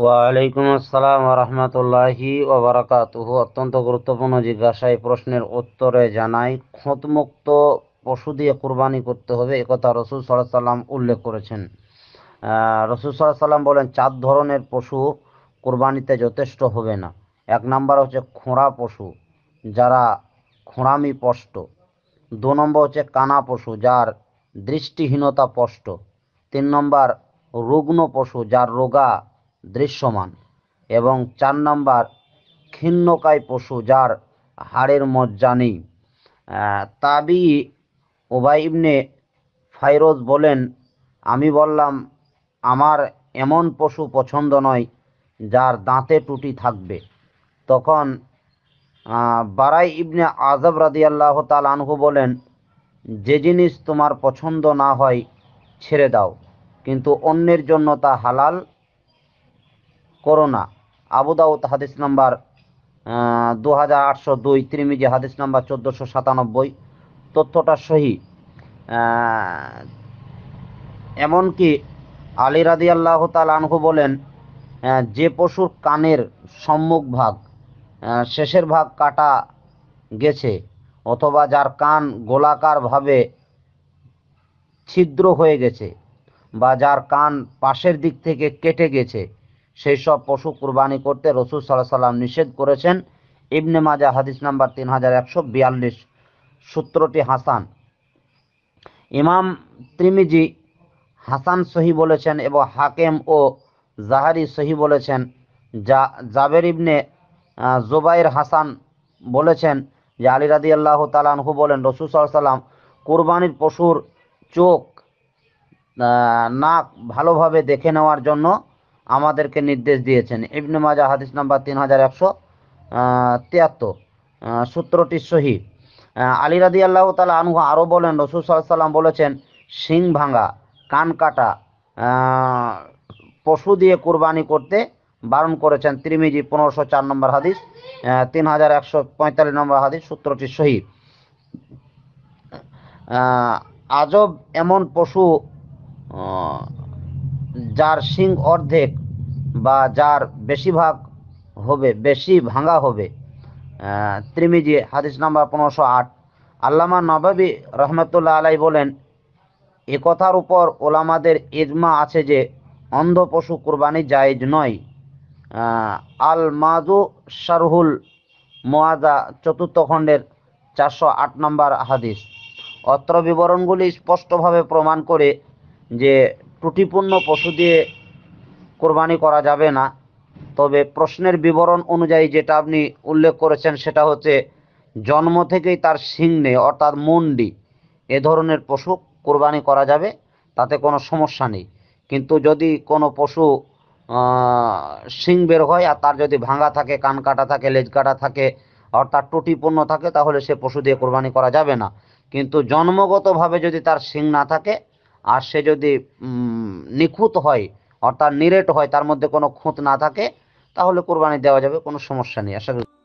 ওয়ালাইকুম আসসালাম রহমতুল্লাহি ওবরাকাত অত্যন্ত গুরুত্বপূর্ণ জিজ্ঞাসা এই প্রশ্নের উত্তরে জানাই ক্ষতমুক্ত পশু দিয়ে কোরবানি করতে হবে একথা রসুল সাল্লাহ সাল্লাম উল্লেখ করেছেন রসুল সাল্লাহ সাল্লাম বলেন চার ধরনের পশু কোরবানিতে যথেষ্ট হবে না এক নম্বর হচ্ছে খোঁড়া পশু যারা খোঁড়ামি পষ্ট দু নম্বর হচ্ছে কানা পশু যার দৃষ্টিহীনতা পষ্ট তিন নম্বর রুগ্ন পশু যার রোগা দৃশ্যমান এবং চার নম্বর ক্ষীণকায় পশু যার হাড়ের মজ্জা নেই তাবি ওবাইবনে ইবনে ফাইরোজ বলেন আমি বললাম আমার এমন পশু পছন্দ নয় যার দাঁতে টুটি থাকবে তখন বারাই ইবনে আজব রাদিয়াল্লাহ তাল আনহু বলেন যে জিনিস তোমার পছন্দ না হয় ছেড়ে দাও কিন্তু অন্যের জন্য তা হালাল করো না আবুদাউদ হাদিস নাম্বার দু হাজার আটশো দুই ত্রিমিজি হাদিস নাম্বার চোদ্দোশো সাতানব্বই তথ্যটা সহি এমনকি আলী রাদি আল্লাহ তাল আনহু বলেন যে পশুর কানের সম্মুখ ভাগ শেষের ভাগ কাটা গেছে অথবা যার কান গোলাকারভাবে ছিদ্র হয়ে গেছে বা যার কান পাশের দিক থেকে কেটে গেছে সেই সব পশু কুরবানি করতে রসুল সাল্লাহ সাল্লাম নিষেধ করেছেন ইবনে মাজা হাদিস নাম্বার তিন হাজার একশো বিয়াল্লিশ সূত্রটি হাসান ইমাম ত্রিমিজি হাসান সহি বলেছেন এবং হাকেম ও জাহারি সহি বলেছেন যা জাবের ইবনে জোবাইর হাসান বলেছেন যে আলী রাদি আল্লাহ তালানহু বলেন রসুল সাল্লাম কোরবানির পশুর চোখ নাক ভালোভাবে দেখে নেওয়ার জন্য আমাদেরকে নির্দেশ দিয়েছেন ইবনে মাজা হাদিস নাম্বার তিন হাজার একশো তিয়াত্তর সূত্রটি সহি আলী রাদি আল্লাহ তালা আনু আরও বলেন রসুল সাল্লাম বলেছেন সিং ভাঙা কান কাটা পশু দিয়ে কুরবানি করতে বারণ করেছেন ত্রিমিজি পনেরোশো চার নম্বর হাদিস তিন হাজার একশো পঁয়তাল্লিশ নম্বর হাদিস সূত্রটি সহি আজব এমন পশু যার শিং অর্ধেক বা যার বেশিরভাগ হবে বেশি ভাঙা হবে ত্রিমিজি হাদিস নাম্বার পনেরোশো আট আল্লামা নবাবী রহমতুল্লাহ আলাই বলেন এ কথার উপর ওলামাদের ইজমা আছে যে অন্ধ পশু কুরবানি জায়জ নয় আল মাজু শারহুল মোয়াজা চতুর্থ খণ্ডের চারশো আট নম্বর হাদিস অত্র বিবরণগুলি স্পষ্টভাবে প্রমাণ করে যে ত্রুটিপূর্ণ পশু দিয়ে কোরবানি করা যাবে না তবে প্রশ্নের বিবরণ অনুযায়ী যেটা আপনি উল্লেখ করেছেন সেটা হচ্ছে জন্ম থেকেই তার শিং নেই অর্থাৎ মুন্ডি এ ধরনের পশু কোরবানি করা যাবে তাতে কোনো সমস্যা নেই কিন্তু যদি কোনো পশু শিং বের হয় আর তার যদি ভাঙা থাকে কান কাটা থাকে লেজ কাটা থাকে অর্থাৎ টুটিপূর্ণ থাকে তাহলে সে পশু দিয়ে কোরবানি করা যাবে না কিন্তু জন্মগতভাবে যদি তার শিং না থাকে আর সে যদি নিখুঁত হয় অর্থাৎ নিরেট হয় তার মধ্যে কোনো খুঁত না থাকে তাহলে কোরবানি দেওয়া যাবে কোনো সমস্যা নেই আশা করি